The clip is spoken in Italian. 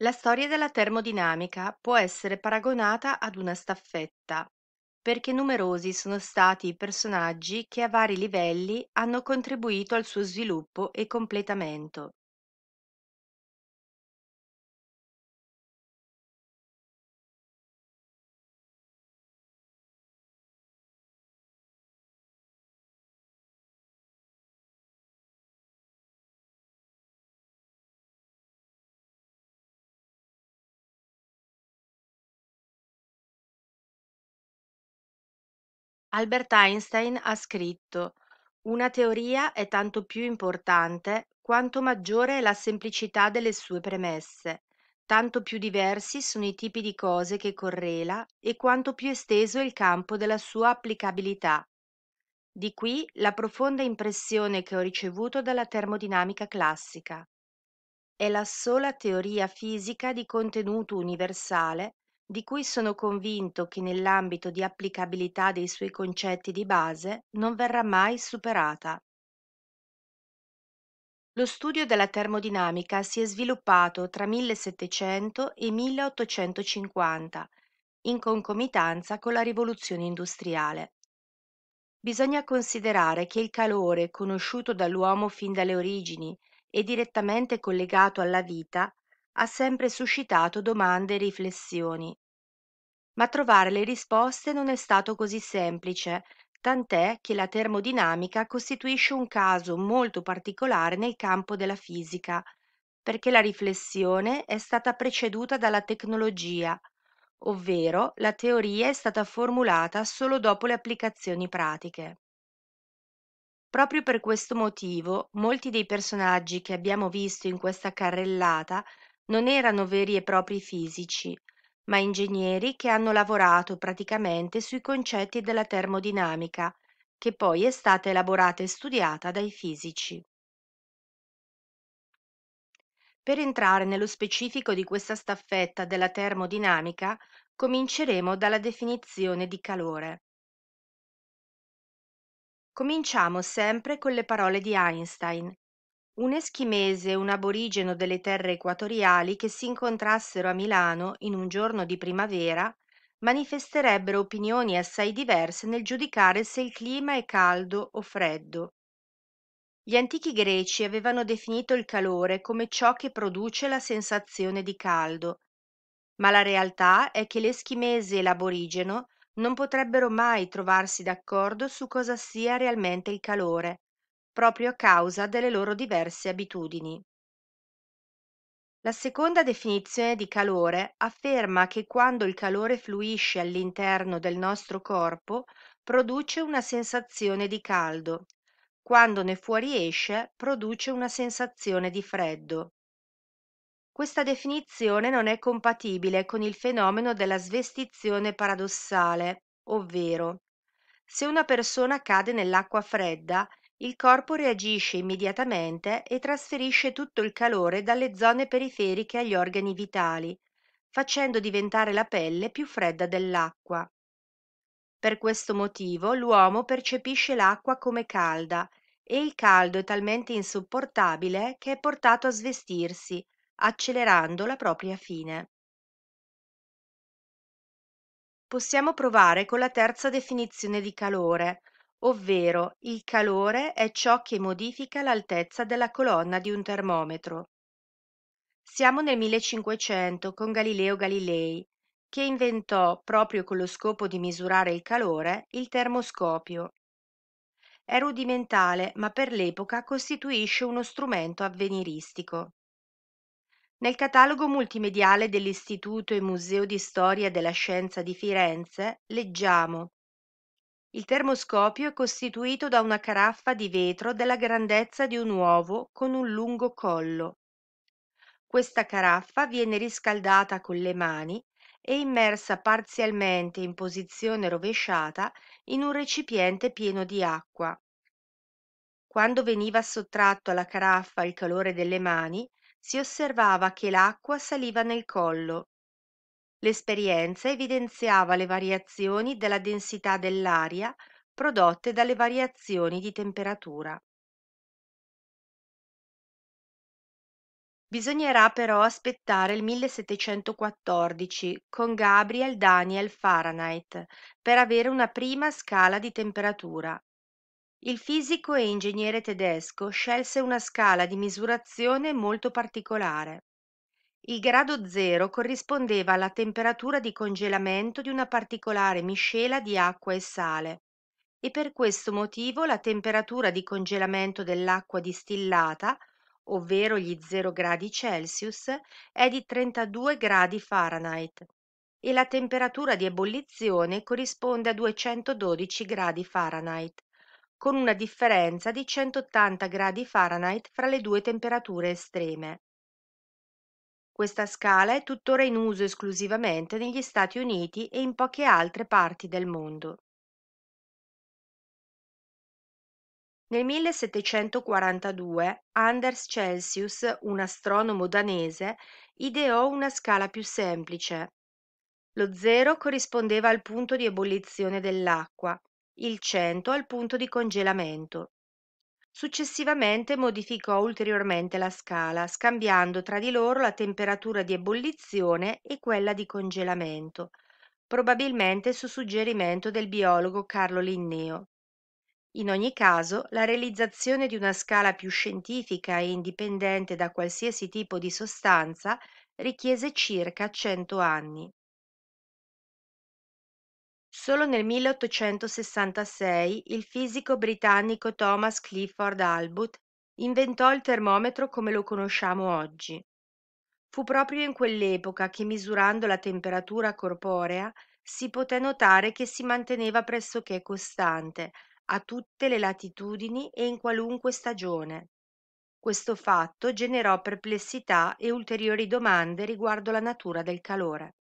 La storia della termodinamica può essere paragonata ad una staffetta, perché numerosi sono stati i personaggi che a vari livelli hanno contribuito al suo sviluppo e completamento. Albert Einstein ha scritto: "Una teoria è tanto più importante quanto maggiore è la semplicità delle sue premesse, tanto più diversi sono i tipi di cose che correla e quanto più esteso è il campo della sua applicabilità". Di qui la profonda impressione che ho ricevuto dalla termodinamica classica. È la sola teoria fisica di contenuto universale di cui sono convinto che nell'ambito di applicabilità dei suoi concetti di base non verrà mai superata. Lo studio della termodinamica si è sviluppato tra 1700 e 1850, in concomitanza con la rivoluzione industriale. Bisogna considerare che il calore, conosciuto dall'uomo fin dalle origini e direttamente collegato alla vita, ha sempre suscitato domande e riflessioni. Ma trovare le risposte non è stato così semplice, tant'è che la termodinamica costituisce un caso molto particolare nel campo della fisica, perché la riflessione è stata preceduta dalla tecnologia, ovvero la teoria è stata formulata solo dopo le applicazioni pratiche. Proprio per questo motivo molti dei personaggi che abbiamo visto in questa carrellata non erano veri e propri fisici, ma ingegneri che hanno lavorato praticamente sui concetti della termodinamica, che poi è stata elaborata e studiata dai fisici. Per entrare nello specifico di questa staffetta della termodinamica, cominceremo dalla definizione di calore. Cominciamo sempre con le parole di Einstein, un eschimese, un aborigeno delle terre equatoriali che si incontrassero a Milano in un giorno di primavera, manifesterebbero opinioni assai diverse nel giudicare se il clima è caldo o freddo. Gli antichi greci avevano definito il calore come ciò che produce la sensazione di caldo, ma la realtà è che l'eschimese e l'aborigeno non potrebbero mai trovarsi d'accordo su cosa sia realmente il calore proprio a causa delle loro diverse abitudini. La seconda definizione di calore afferma che quando il calore fluisce all'interno del nostro corpo produce una sensazione di caldo, quando ne fuoriesce produce una sensazione di freddo. Questa definizione non è compatibile con il fenomeno della svestizione paradossale, ovvero se una persona cade nell'acqua fredda il corpo reagisce immediatamente e trasferisce tutto il calore dalle zone periferiche agli organi vitali, facendo diventare la pelle più fredda dell'acqua. Per questo motivo l'uomo percepisce l'acqua come calda e il caldo è talmente insopportabile che è portato a svestirsi, accelerando la propria fine. Possiamo provare con la terza definizione di calore, Ovvero il calore è ciò che modifica l'altezza della colonna di un termometro. Siamo nel 1500 con Galileo Galilei, che inventò, proprio con lo scopo di misurare il calore, il termoscopio. È rudimentale, ma per l'epoca costituisce uno strumento avveniristico. Nel catalogo multimediale dell'Istituto e Museo di Storia della Scienza di Firenze leggiamo il termoscopio è costituito da una caraffa di vetro della grandezza di un uovo con un lungo collo. Questa caraffa viene riscaldata con le mani e immersa parzialmente in posizione rovesciata in un recipiente pieno di acqua. Quando veniva sottratto alla caraffa il calore delle mani, si osservava che l'acqua saliva nel collo. L'esperienza evidenziava le variazioni della densità dell'aria prodotte dalle variazioni di temperatura. Bisognerà però aspettare il 1714 con Gabriel Daniel Fahrenheit per avere una prima scala di temperatura. Il fisico e ingegnere tedesco scelse una scala di misurazione molto particolare. Il grado zero corrispondeva alla temperatura di congelamento di una particolare miscela di acqua e sale e per questo motivo la temperatura di congelamento dell'acqua distillata, ovvero gli 0 gradi Celsius, è di 32 gradi Fahrenheit e la temperatura di ebollizione corrisponde a 212 gradi Fahrenheit, con una differenza di 180 gradi Fahrenheit fra le due temperature estreme. Questa scala è tuttora in uso esclusivamente negli Stati Uniti e in poche altre parti del mondo. Nel 1742 Anders Celsius, un astronomo danese, ideò una scala più semplice. Lo zero corrispondeva al punto di ebollizione dell'acqua, il 100 al punto di congelamento. Successivamente modificò ulteriormente la scala, scambiando tra di loro la temperatura di ebollizione e quella di congelamento, probabilmente su suggerimento del biologo Carlo Linneo. In ogni caso, la realizzazione di una scala più scientifica e indipendente da qualsiasi tipo di sostanza richiese circa 100 anni. Solo nel 1866 il fisico britannico Thomas Clifford Allbutt inventò il termometro come lo conosciamo oggi. Fu proprio in quell'epoca che misurando la temperatura corporea si poté notare che si manteneva pressoché costante a tutte le latitudini e in qualunque stagione. Questo fatto generò perplessità e ulteriori domande riguardo la natura del calore.